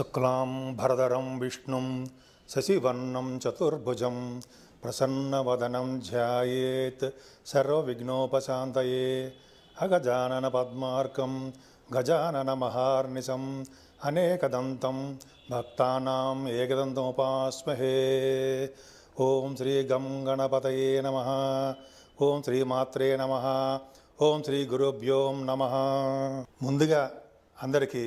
शुक्लां भरदरं विष्णुं शशिवर्णं चतुर्भुजं प्रसन्नवदनं ध्यायेत् सर्वविघ्नोपशान्तये अगजाननपद्मार्कं गजाननमहार्निशम् अनेकदन्तं भक्तानाम् एकदन्तमुपास्महे ॐ गणपतये नमः ॐ श्रीमात्रे नमः ॐ श्रीगुरुभ्यों नमः मुदि अन्दरिकी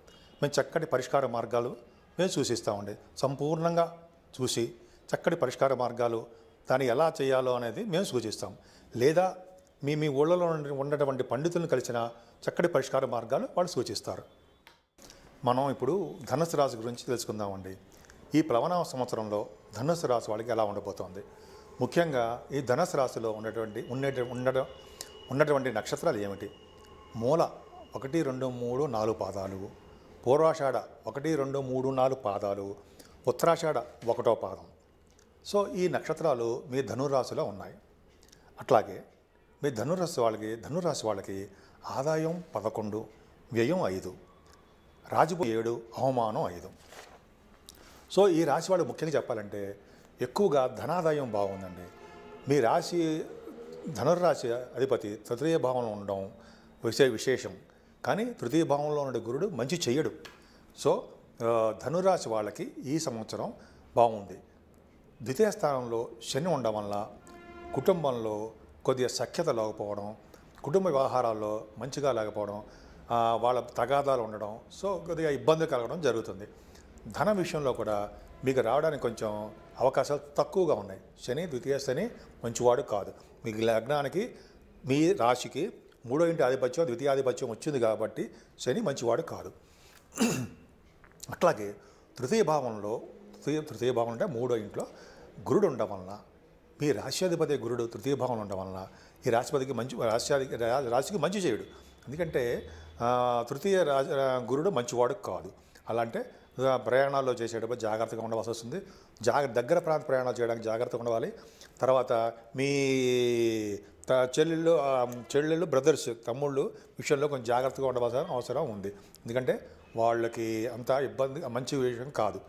మేము చక్కటి పరిష్కార మార్గాలు మేము సూచిస్తామండి సంపూర్ణంగా చూసి చక్కటి పరిష్కార మార్గాలు దాన్ని ఎలా చేయాలో అనేది మేము సూచిస్తాం లేదా మీ మీ ఊళ్ళలో ఉండేటువంటి పండితులను కలిసిన చక్కటి పరిష్కార మార్గాలు వాళ్ళు సూచిస్తారు మనం ఇప్పుడు ధనుసు రాశి గురించి తెలుసుకుందామండి ఈ ప్లవన సంవత్సరంలో ధనుసు రాశి వాళ్ళకి ఎలా ఉండబోతోంది ముఖ్యంగా ఈ ధనుసు రాశిలో ఉన్నటువంటి ఉండే ఉండడం ఉన్నటువంటి నక్షత్రాలు ఏమిటి మూల ఒకటి రెండు మూడు నాలుగు పాదాలు పూర్వాషాఢ ఒకటి రెండు మూడు నాలుగు పాదాలు ఉత్తరాషాఢ ఒకటో పాదం సో ఈ నక్షత్రాలు మీ ధనురాశిలో ఉన్నాయి అట్లాగే మీ ధనురాశి వాళ్ళకి ధనురాశి వాళ్ళకి ఆదాయం పదకొండు వ్యయం ఐదు రాజుపు ఏడు అవమానం ఐదు సో ఈ రాశి వాళ్ళు ముఖ్యంగా చెప్పాలంటే ఎక్కువగా ధనాదాయం బాగుందండి మీ రాశి ధనుర్రాశి అధిపతి తృతీయ భావన ఉండడం విశే విశేషం కానీ తృతీయ భావంలో ఉన్న గురుడు మంచి చెయ్యడు సో ధనురాశి వాళ్ళకి ఈ సంవత్సరం బాగుంది ద్వితీయ స్థానంలో శని ఉండడం వల్ల కుటుంబంలో కొద్దిగా సఖ్యత లేకపోవడం కుటుంబ వ్యవహారాల్లో మంచిగా లేకపోవడం వాళ్ళ తగాదాలు ఉండడం సో కొద్దిగా ఇబ్బంది కలగడం జరుగుతుంది ధన విషయంలో కూడా మీకు రావడానికి కొంచెం అవకాశాలు తక్కువగా ఉన్నాయి శని ద్వితీయ శని మంచివాడు కాదు మీ లగ్నానికి మీ రాశికి మూడో ఇంటి ఆధిపత్యం ద్వితీయ ఆధిపత్యం వచ్చింది కాబట్టి శని మంచివాడు కాదు అట్లాగే తృతీయ భావంలో తృతీయ తృతీయ భావం అంటే మూడో ఇంట్లో గురుడు ఉండడం వలన మీ రాశ్యాధిపతి గురుడు తృతీయ భావంలో ఉండడం వలన ఈ రాష్ట్రపతికి మంచి రాశ్యాధి రాశికి మంచి చేయుడు ఎందుకంటే తృతీయ రాజ గురుడు మంచివాడు కాదు అలా అంటే ప్రయాణాల్లో చేసేటప్పుడు జాగ్రత్తగా ఉండవలసి వస్తుంది జాగ్ర దగ్గర ప్రాంత ప్రయాణాలు చేయడానికి జాగ్రత్తగా ఉండవాలి తర్వాత మీ చెల్లెళ్ళు చెల్లెళ్ళు బ్రదర్స్ తమ్ముళ్ళు విషయంలో కొంచెం జాగ్రత్తగా ఉండవలసిన అవసరం ఉంది ఎందుకంటే వాళ్ళకి అంత ఇబ్బంది మంచి విషయం కాదు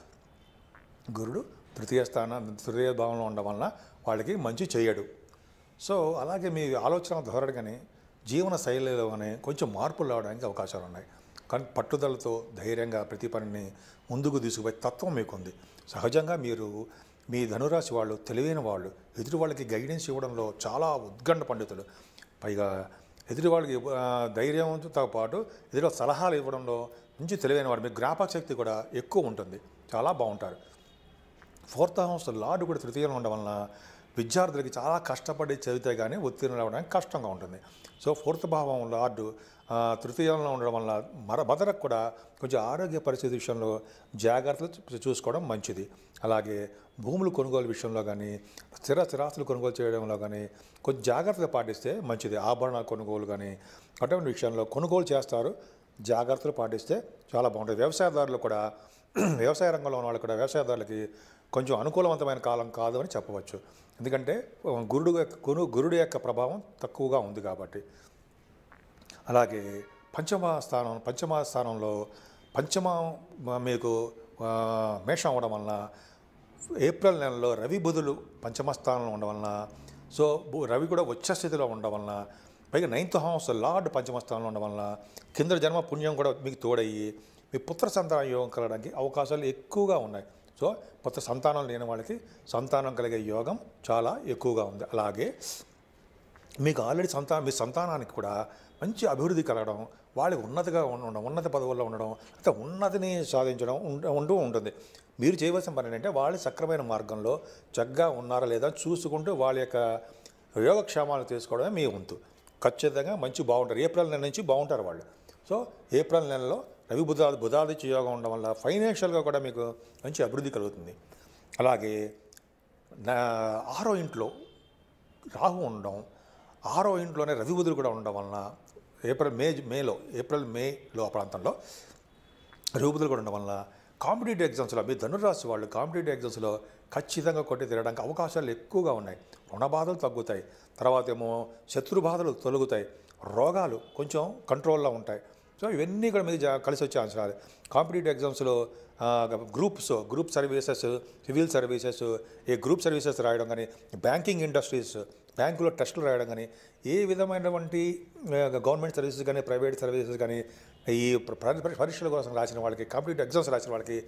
గురుడు తృతీయ స్థానం తృతీయ భావంలో ఉండడం వలన వాళ్ళకి మంచి చేయడు సో అలాగే మీ ఆలోచన ధోరణి కానీ జీవన శైలిలో కానీ కొంచెం మార్పులు రావడానికి అవకాశాలు ఉన్నాయి కానీ పట్టుదలతో ధైర్యంగా ప్రతి పనిని ముందుకు తీసుకుపోయే తత్వం మీకుంది సహజంగా మీరు మీ ధనురాశి వాళ్ళు తెలివైన వాళ్ళు ఎదుటి వాళ్ళకి గైడెన్స్ ఇవ్వడంలో చాలా ఉద్గండ పండితులు పైగా ఎదుటి వాళ్ళకి ధైర్యంతో పాటు ఎదురు సలహాలు ఇవ్వడంలో మంచి తెలివైన వాడు మీ శక్తి కూడా ఎక్కువ ఉంటుంది చాలా బాగుంటారు ఫోర్త్ హౌస్ లార్డ్ కూడా తృతీయంలో ఉండడం వలన విద్యార్థులకి చాలా కష్టపడి చదివితే కానీ ఉత్తీర్ణులు అవ్వడానికి కష్టంగా ఉంటుంది సో ఫోర్త్ భావం లార్డు ఆర్డు తృతీయంలో ఉండడం వల్ల మర భద్రకు కూడా కొంచెం ఆరోగ్య పరిస్థితి విషయంలో జాగ్రత్తలు చూసుకోవడం మంచిది అలాగే భూములు కొనుగోలు విషయంలో కానీ స్థిర స్థిరాస్తులు కొనుగోలు చేయడంలో కానీ కొంచెం జాగ్రత్తలు పాటిస్తే మంచిది ఆభరణ కొనుగోలు కానీ అటువంటి విషయంలో కొనుగోలు చేస్తారు జాగ్రత్తలు పాటిస్తే చాలా బాగుంటుంది వ్యవసాయదారులు కూడా వ్యవసాయ రంగంలో ఉన్న వాళ్ళు కూడా వ్యవసాయదారులకి కొంచెం అనుకూలవంతమైన కాలం కాదు అని చెప్పవచ్చు ఎందుకంటే గురుడు యొక్క గురు గురుడు యొక్క ప్రభావం తక్కువగా ఉంది కాబట్టి అలాగే పంచమ స్థానం పంచమ స్థానంలో పంచమ మీకు మేషం అవడం వలన ఏప్రిల్ నెలలో రవి బుధులు పంచమ స్థానంలో ఉండడం వలన సో రవి కూడా వచ్చే స్థితిలో ఉండడం వలన పైగా నైన్త్ హౌస్ లార్డ్ పంచమ స్థానంలో ఉండడం వలన కింద జన్మ పుణ్యం కూడా మీకు తోడయ్యి మీ పుత్ర సంతానం యోగం కలగడానికి అవకాశాలు ఎక్కువగా ఉన్నాయి సో కొత్త సంతానం లేని వాళ్ళకి సంతానం కలిగే యోగం చాలా ఎక్కువగా ఉంది అలాగే మీకు ఆల్రెడీ సంతానం మీ సంతానానికి కూడా మంచి అభివృద్ధి కలగడం వాళ్ళకి ఉన్నతగా ఉండడం ఉన్నత పదవుల్లో ఉండడం అయితే ఉన్నతిని సాధించడం ఉంటూ ఉంటుంది మీరు చేయవలసిన పని ఏంటంటే వాళ్ళు సక్రమైన మార్గంలో చక్కగా ఉన్నారా లేదా చూసుకుంటూ వాళ్ళ యొక్క యోగక్షేమాలు తీసుకోవడమే మీ వంతు ఖచ్చితంగా మంచి బాగుంటారు ఏప్రిల్ నెల నుంచి బాగుంటారు వాళ్ళు సో ఏప్రిల్ నెలలో రవి బుధ బుధాదిత్య యోగం ఉండడం వల్ల ఫైనాన్షియల్గా కూడా మీకు మంచి అభివృద్ధి కలుగుతుంది అలాగే ఆరో ఇంట్లో రాహు ఉండడం ఆరో ఇంట్లోనే రవి బుధులు కూడా ఉండడం వలన ఏప్రిల్ మే మేలో ఏప్రిల్ మేలో ఆ ప్రాంతంలో రవి బుధులు కూడా ఉండడం వలన కాంపిటేటివ్ ఎగ్జామ్స్లో మీ ధనురాశి వాళ్ళు కాంపిటేటివ్ ఎగ్జామ్స్లో ఖచ్చితంగా కొట్టి తిరగడానికి అవకాశాలు ఎక్కువగా ఉన్నాయి రుణ బాధలు తగ్గుతాయి తర్వాత ఏమో శత్రు బాధలు తొలుగుతాయి రోగాలు కొంచెం కంట్రోల్లో ఉంటాయి సో ఇవన్నీ కూడా మీద కలిసి వచ్చే అంశాలు కాంపిటేటివ్ ఎగ్జామ్స్లో groups group services civil services ఈ గ్రూప్ సర్వీసెస్ రాయడం కానీ బ్యాంకింగ్ ఇండస్ట్రీస్ బ్యాంకులో టెస్టులు రాయడం కానీ ఏ విధమైనటువంటి గవర్నమెంట్ సర్వీసెస్ కానీ ప్రైవేట్ సర్వీసెస్ కానీ ఈ పరీక్షల కోసం రాసిన వాళ్ళకి కాంపిటేటివ్ ఎగ్జామ్స్ రాసిన వాళ్ళకి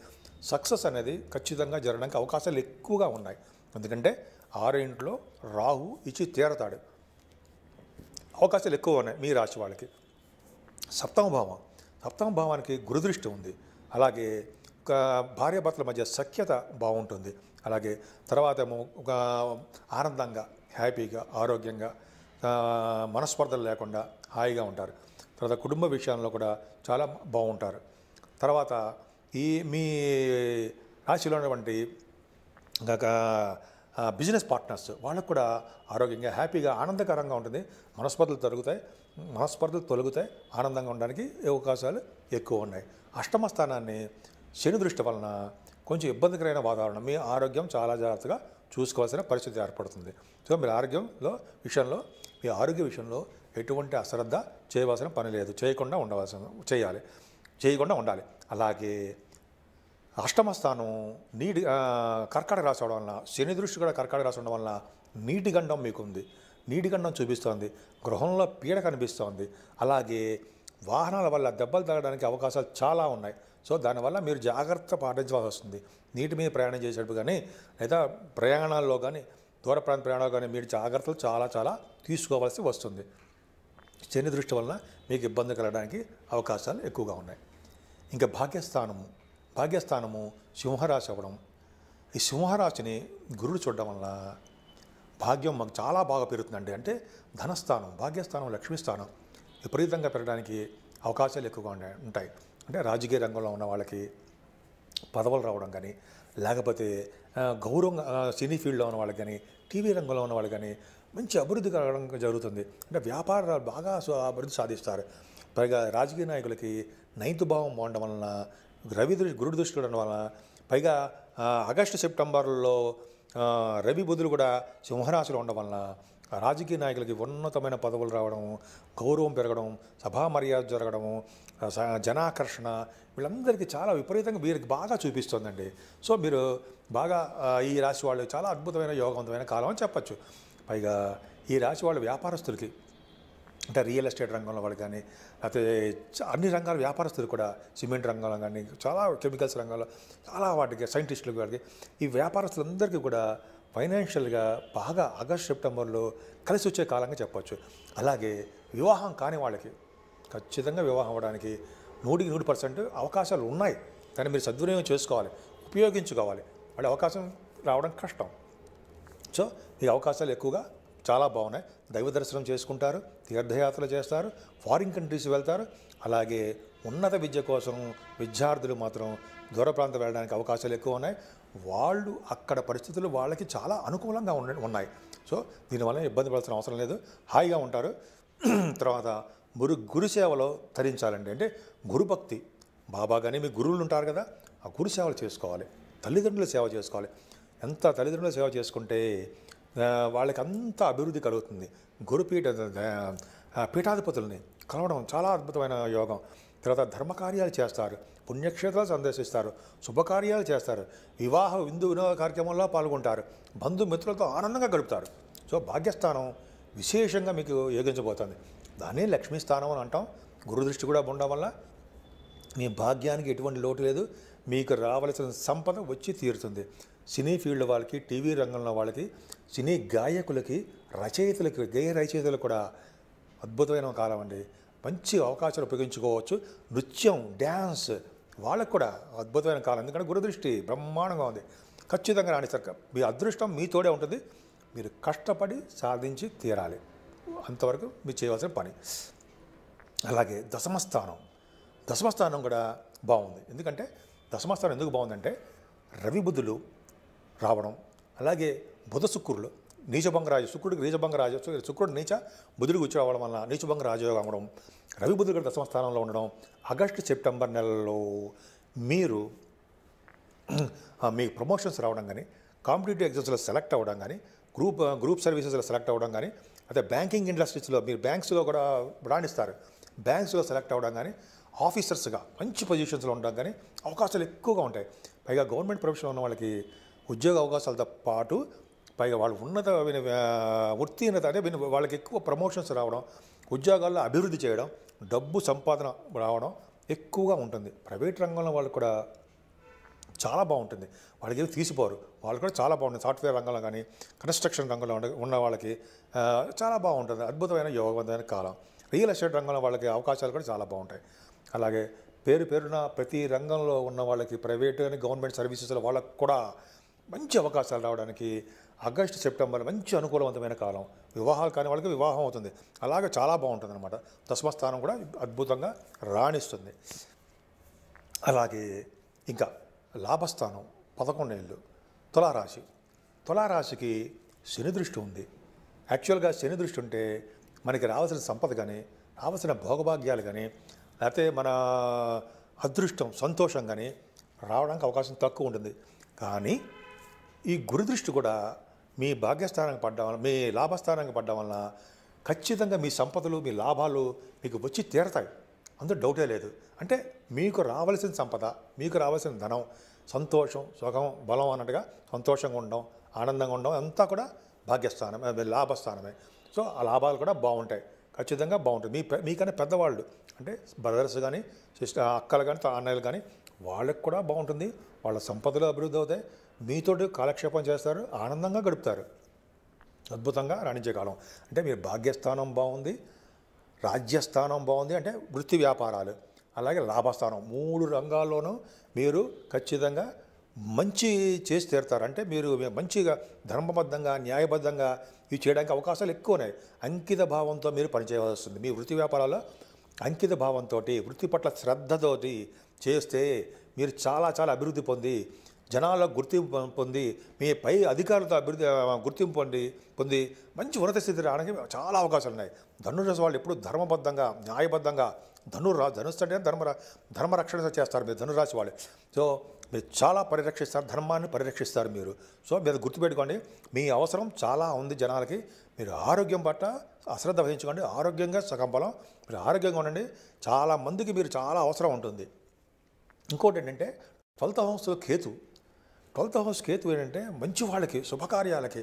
సక్సెస్ అనేది ఖచ్చితంగా జరగడానికి అవకాశాలు ఎక్కువగా ఉన్నాయి ఎందుకంటే ఆరు ఇంట్లో రాహు ఇచ్చి తీరతాడు అవకాశాలు ఎక్కువ ఉన్నాయి మీ రాసి వాళ్ళకి సప్తమ భావం సప్తమ భావానికి గురుదృష్టి ఉంది అలాగే ఒక భార్యాభర్తల మధ్య సఖ్యత బాగుంటుంది అలాగే తర్వాత ఒక ఆనందంగా హ్యాపీగా ఆరోగ్యంగా మనస్పర్ధలు లేకుండా హాయిగా ఉంటారు తర్వాత కుటుంబ విషయాల్లో కూడా చాలా బాగుంటారు తర్వాత ఈ మీ రాశిలో ఉన్నటువంటి బిజినెస్ పార్ట్నర్స్ వాళ్ళకు కూడా ఆరోగ్యంగా హ్యాపీగా ఆనందకరంగా ఉంటుంది మనస్పర్ధలు జరుగుతాయి మనస్పర్ధలు తొలగుతాయి ఆనందంగా ఉండడానికి అవకాశాలు ఎక్కువ ఉన్నాయి అష్టమ స్థానాన్ని శని దృష్టి వలన కొంచెం ఇబ్బందికరమైన వాతావరణం మీ ఆరోగ్యం చాలా జాగ్రత్తగా చూసుకోవాల్సిన పరిస్థితి ఏర్పడుతుంది సో మీరు ఆరోగ్యంలో విషయంలో మీ ఆరోగ్య విషయంలో ఎటువంటి అశ్రద్ధ చేయవలసిన పని లేదు చేయకుండా ఉండవలసిన చేయాలి చేయకుండా ఉండాలి అలాగే అష్టమ స్థానం నీటి కర్కాటక రాసి అవడం వలన శని దృష్టి కూడా కర్కాటక రాసి ఉండడం వలన నీటి గండం మీకు ఉంది కండం చూపిస్తోంది గృహంలో పీడ కనిపిస్తోంది అలాగే వాహనాల వల్ల దెబ్బలు తగ్గడానికి అవకాశాలు చాలా ఉన్నాయి సో దానివల్ల మీరు జాగ్రత్త పాటించవలసి వస్తుంది నీటి మీద ప్రయాణం చేసేటప్పుడు కానీ లేదా ప్రయాణాల్లో కానీ దూర ప్రాంత ప్రయాణాలు కానీ మీరు జాగ్రత్తలు చాలా చాలా తీసుకోవాల్సి వస్తుంది శని దృష్టి వలన మీకు ఇబ్బంది కలగడానికి అవకాశాలు ఎక్కువగా ఉన్నాయి ఇంకా భాగ్యస్థానము భాగ్యస్థానము సింహరాశి అవ్వడం ఈ సింహరాశిని గురుడు చూడడం వల్ల భాగ్యం మాకు చాలా బాగా పెరుగుతుందండి అంటే ధనస్థానం భాగ్యస్థానం లక్ష్మీస్థానం విపరీతంగా పెరగడానికి అవకాశాలు ఎక్కువగా ఉంటాయి అంటే రాజకీయ రంగంలో ఉన్న వాళ్ళకి పదవులు రావడం కానీ లేకపోతే గౌరవంగా సినీ ఫీల్డ్లో ఉన్న వాళ్ళకి కానీ టీవీ రంగంలో ఉన్న వాళ్ళకి కానీ మంచి అభివృద్ధి కలగడం జరుగుతుంది అంటే వ్యాపారాలు బాగా అభివృద్ధి సాధిస్తారు పైగా రాజకీయ నాయకులకి నైన్త్ భావం బాగుండడం వలన రవి దృష్టి గురుడు దృష్టి వలన పైగా ఆగస్టు సెప్టెంబర్లో రవి బుధులు కూడా సింహరాశిలో ఉండడం వలన రాజకీయ నాయకులకి ఉన్నతమైన పదవులు రావడం గౌరవం పెరగడం సభా మర్యాద జరగడము జనాకర్షణ వీళ్ళందరికీ చాలా విపరీతంగా వీరికి బాగా చూపిస్తుందండి సో మీరు బాగా ఈ రాశి వాళ్ళు చాలా అద్భుతమైన యోగవంతమైన కాలం అని చెప్పచ్చు పైగా ఈ రాశి వాళ్ళు వ్యాపారస్తులకి అంటే రియల్ ఎస్టేట్ రంగంలో వాళ్ళు కానీ లేకపోతే అన్ని రంగాల వ్యాపారస్తులు కూడా సిమెంట్ రంగంలో కానీ చాలా కెమికల్స్ రంగంలో చాలా వాటికి సైంటిస్టులు వాటికి ఈ వ్యాపారస్తులందరికీ కూడా ఫైనాన్షియల్గా బాగా ఆగస్ట్ సెప్టెంబర్లో కలిసి వచ్చే కాలంగా చెప్పవచ్చు అలాగే వివాహం కాని వాళ్ళకి ఖచ్చితంగా వివాహం అవ్వడానికి నూటికి నూరు పర్సెంట్ అవకాశాలు ఉన్నాయి కానీ మీరు సద్వినియోగం చేసుకోవాలి ఉపయోగించుకోవాలి వాళ్ళ అవకాశం రావడం కష్టం సో ఈ అవకాశాలు ఎక్కువగా చాలా బాగున్నాయి దైవ దర్శనం చేసుకుంటారు తీర్థయాత్రలు చేస్తారు ఫారిన్ కంట్రీస్ వెళ్తారు అలాగే ఉన్నత విద్య కోసం విద్యార్థులు మాత్రం దూర ప్రాంతం వెళ్ళడానికి అవకాశాలు ఎక్కువ ఉన్నాయి వాళ్ళు అక్కడ పరిస్థితులు వాళ్ళకి చాలా అనుకూలంగా ఉండ ఉన్నాయి సో దీనివల్ల ఇబ్బంది పడాల్సిన అవసరం లేదు హాయిగా ఉంటారు తర్వాత గురు గురు సేవలో ధరించాలండి అంటే గురుభక్తి బాబా కానీ మీ గురువులు ఉంటారు కదా ఆ గురు సేవలు చేసుకోవాలి తల్లిదండ్రుల సేవ చేసుకోవాలి ఎంత తల్లిదండ్రుల సేవ చేసుకుంటే వాళ్ళకి అభివృద్ధి కలుగుతుంది గురుపీఠ పీఠాధిపతుల్ని కలవడం చాలా అద్భుతమైన యోగం తర్వాత ధర్మకార్యాలు చేస్తారు పుణ్యక్షేత్రాలు సందర్శిస్తారు శుభకార్యాలు చేస్తారు వివాహ విందు వినోద కార్యక్రమంలో పాల్గొంటారు బంధుమిత్రులతో ఆనందంగా గడుపుతారు సో భాగ్యస్థానం విశేషంగా మీకు యోగించబోతుంది దాన్ని లక్ష్మీ స్థానం అని అంటాం గురుదృష్టి కూడా ఉండడం వల్ల మీ భాగ్యానికి ఎటువంటి లోటు లేదు మీకు రావలసిన సంపద వచ్చి తీరుతుంది సినీ ఫీల్డ్ వాళ్ళకి టీవీ రంగంలో వాళ్ళకి సినీ గాయకులకి రచయితలకి గేయ రచయితలు కూడా అద్భుతమైన కాలం అండి మంచి అవకాశాలు ఉపయోగించుకోవచ్చు నృత్యం డ్యాన్స్ వాళ్ళకు కూడా అద్భుతమైన కాలం ఎందుకంటే గురుదృష్టి బ్రహ్మాండంగా ఉంది ఖచ్చితంగా రాని సరిగ్గా మీ అదృష్టం మీతోడే ఉంటుంది మీరు కష్టపడి సాధించి తీరాలి అంతవరకు మీరు చేయవలసిన పని అలాగే దశమస్థానం దశమస్థానం కూడా బాగుంది ఎందుకంటే దశమస్థానం ఎందుకు బాగుందంటే రవిబుద్ధులు రావడం అలాగే బుధ శుక్రులు నీచభంగ రాజు శుక్రుడికి నీచభంగ రాజు శుక్రుడు నీచ బుధుడికి వచ్చి రావడం వలన నీచభంగ రాజయోగం అవ్వడం రవి బుధుడు దశమ స్థానంలో ఉండడం ఆగస్టు సెప్టెంబర్ నెలలో మీరు మీ ప్రమోషన్స్ రావడం కానీ కాంపిటేటివ్ ఎగ్జామ్స్లో సెలెక్ట్ అవ్వడం కానీ గ్రూప్ గ్రూప్ సర్వీసెస్లో సెలెక్ట్ అవ్వడం కానీ అదే బ్యాంకింగ్ ఇండస్ట్రీస్లో మీరు బ్యాంక్స్లో కూడా ఇస్తారు బ్యాంక్స్లో సెలెక్ట్ అవ్వడం కానీ ఆఫీసర్స్గా మంచి పొజిషన్స్లో ఉండడం కానీ అవకాశాలు ఎక్కువగా ఉంటాయి పైగా గవర్నమెంట్ ప్రొఫెషన్ ఉన్న వాళ్ళకి ఉద్యోగ అవకాశాలతో పాటు పైగా వాళ్ళు ఉన్నత ఉత్తీర్ణత అంటే వాళ్ళకి ఎక్కువ ప్రమోషన్స్ రావడం ఉద్యోగాల్లో అభివృద్ధి చేయడం డబ్బు సంపాదన రావడం ఎక్కువగా ఉంటుంది ప్రైవేట్ రంగంలో వాళ్ళు కూడా చాలా బాగుంటుంది వాళ్ళకి ఏమి తీసిపోరు వాళ్ళు కూడా చాలా బాగుంటుంది సాఫ్ట్వేర్ రంగంలో కానీ కన్స్ట్రక్షన్ రంగంలో ఉన్న వాళ్ళకి చాలా బాగుంటుంది అద్భుతమైన యోగవంతమైన కాలం రియల్ ఎస్టేట్ రంగంలో వాళ్ళకి అవకాశాలు కూడా చాలా బాగుంటాయి అలాగే పేరు పేరున ప్రతి రంగంలో ఉన్న వాళ్ళకి ప్రైవేట్ అని గవర్నమెంట్ సర్వీసెస్లో వాళ్ళకు కూడా మంచి అవకాశాలు రావడానికి ఆగస్టు సెప్టెంబర్ మంచి అనుకూలవంతమైన కాలం వివాహాలు కాని వాళ్ళకి వివాహం అవుతుంది అలాగే చాలా బాగుంటుంది అనమాట దశమస్థానం కూడా అద్భుతంగా రాణిస్తుంది అలాగే ఇంకా లాభస్థానం పదకొండేళ్ళు తులారాశి తులారాశికి శని దృష్టి ఉంది యాక్చువల్గా శని దృష్టి ఉంటే మనకి రావాల్సిన సంపద కానీ రావాల్సిన భోగభాగ్యాలు కానీ లేకపోతే మన అదృష్టం సంతోషం కానీ రావడానికి అవకాశం తక్కువ ఉంటుంది కానీ ఈ గురుదృష్టి కూడా మీ భాగ్యస్థానానికి పడ్డం వలన మీ లాభస్థానానికి పడ్డం వలన ఖచ్చితంగా మీ సంపదలు మీ లాభాలు మీకు వచ్చి తీరతాయి అందులో డౌటే లేదు అంటే మీకు రావాల్సిన సంపద మీకు రావాల్సిన ధనం సంతోషం సుఖం బలం అన్నట్టుగా సంతోషంగా ఉండడం ఆనందంగా ఉండడం అంతా కూడా భాగ్యస్థానమే లాభస్థానమే సో ఆ లాభాలు కూడా బాగుంటాయి ఖచ్చితంగా బాగుంటుంది మీ మీకన్నా పెద్దవాళ్ళు అంటే బ్రదర్స్ కానీ సిస్టర్ అక్కలు కానీ అన్నయ్యలు కానీ వాళ్ళకి కూడా బాగుంటుంది వాళ్ళ సంపదలు అభివృద్ధి అవుతాయి మీతోటి కాలక్షేపం చేస్తారు ఆనందంగా గడుపుతారు అద్భుతంగా రాణించే కాలం అంటే మీరు భాగ్యస్థానం బాగుంది రాజ్యస్థానం బాగుంది అంటే వృత్తి వ్యాపారాలు అలాగే లాభస్థానం మూడు రంగాల్లోనూ మీరు ఖచ్చితంగా మంచి చేసి తీరుతారు అంటే మీరు మంచిగా ధర్మబద్ధంగా న్యాయబద్ధంగా ఇవి చేయడానికి అవకాశాలు ఎక్కువ ఉన్నాయి అంకిత భావంతో మీరు పనిచేయవలసి వస్తుంది మీ వృత్తి వ్యాపారాల్లో అంకిత భావంతో వృత్తి పట్ల శ్రద్ధతోటి చేస్తే మీరు చాలా చాలా అభివృద్ధి పొంది జనాల్లో గుర్తింపు పొంది మీ పై అధికారులతో అభివృద్ధి గుర్తింపు పొంది పొంది మంచి ఉన్నత స్థితి రావడానికి చాలా అవకాశాలు ఉన్నాయి ధనుర్రాశి వాళ్ళు ఎప్పుడు ధర్మబద్ధంగా న్యాయబద్ధంగా ధనుర్రా ధనుస్సు అంటే ధర్మ ధర్మరక్షణ చేస్తారు మీరు ధనురాశి వాళ్ళు సో మీరు చాలా పరిరక్షిస్తారు ధర్మాన్ని పరిరక్షిస్తారు మీరు సో మీరు గుర్తుపెట్టుకోండి మీ అవసరం చాలా ఉంది జనాలకి మీరు ఆరోగ్యం పట్ల అశ్రద్ధ వహించుకోండి ఆరోగ్యంగా సగం బలం మీరు ఆరోగ్యంగా ఉండండి చాలామందికి మీరు చాలా అవసరం ఉంటుంది ఇంకోటి ఏంటంటే twelfth house Ketu twelfth house Ketu ఏంటంటే మంచి వాళ్ళకి శుభకార్యాలకి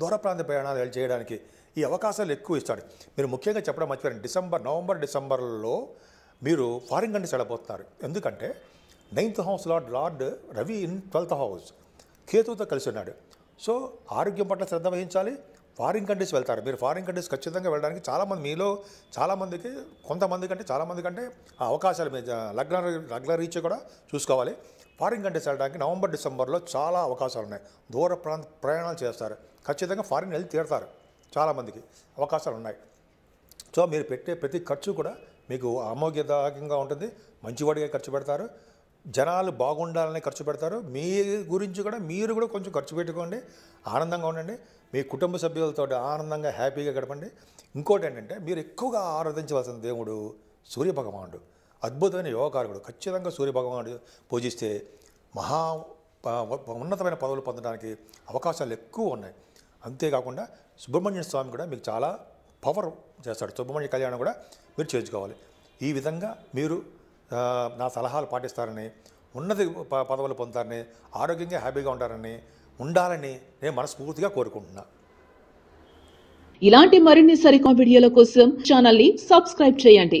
దూర ప్రాంత ప్రయాణాలు చేయడానికి ఈ అవకాశాలు ఎక్కువ ఇస్తాడు మీరు ముఖ్యంగా చెప్పడం మర్చిపోయారు డిసెంబర్ నవంబర్ డిసెంబర్లో మీరు ఫారిన్ కంట్రీస్ వెళ్ళబోతున్నారు ఎందుకంటే ninth house lord lord Ravi in twelfth house కేతువుతో కలిసి ఉన్నాడు సో ఆరోగ్యం పట్ల శ్రద్ధ వహించాలి ఫారిన్ కంట్రీస్ వెళ్తారు మీరు ఫారిన్ కంట్రీస్ ఖచ్చితంగా వెళ్ళడానికి చాలామంది మీలో చాలామందికి కొంతమంది కంటే చాలామంది కంటే ఆ అవకాశాలు లగ్న లగ్న రీచ్ కూడా చూసుకోవాలి ఫారిన్ కంట్రీస్ వెళ్ళడానికి నవంబర్ డిసెంబర్లో చాలా అవకాశాలు ఉన్నాయి దూర ప్రాంత ప్రయాణాలు చేస్తారు ఖచ్చితంగా ఫారిన్ వెళ్ళి తీరతారు చాలామందికి అవకాశాలు ఉన్నాయి సో మీరు పెట్టే ప్రతి ఖర్చు కూడా మీకు ఆమోగ్యదాయకంగా ఉంటుంది మంచివాడిగా ఖర్చు పెడతారు జనాలు బాగుండాలని ఖర్చు పెడతారు మీ గురించి కూడా మీరు కూడా కొంచెం ఖర్చు పెట్టుకోండి ఆనందంగా ఉండండి మీ కుటుంబ సభ్యులతో ఆనందంగా హ్యాపీగా గడపండి ఇంకోటి ఏంటంటే మీరు ఎక్కువగా ఆరాధించవలసిన దేవుడు సూర్య భగవానుడు అద్భుతమైన యోగకారకుడు ఖచ్చితంగా సూర్యభగవానుడు పూజిస్తే మహా ఉన్నతమైన పదవులు పొందడానికి అవకాశాలు ఎక్కువ ఉన్నాయి అంతేకాకుండా సుబ్రహ్మణ్య స్వామి కూడా మీకు చాలా పవర్ చేస్తాడు సుబ్రహ్మణ్య కళ్యాణం కూడా మీరు చేర్చుకోవాలి ఈ విధంగా మీరు నా సలహాలు పాటిస్తారని ఉన్నత పదవులు పొందుతారని ఆరోగ్యంగా హ్యాపీగా ఉంటారని ఉండాలని నేను మనస్ఫూర్తిగా కోరుకుంటున్నా ఇలాంటి మరిన్ని సరికా వీడియోల కోసం ఛానల్ని సబ్స్క్రైబ్ చేయండి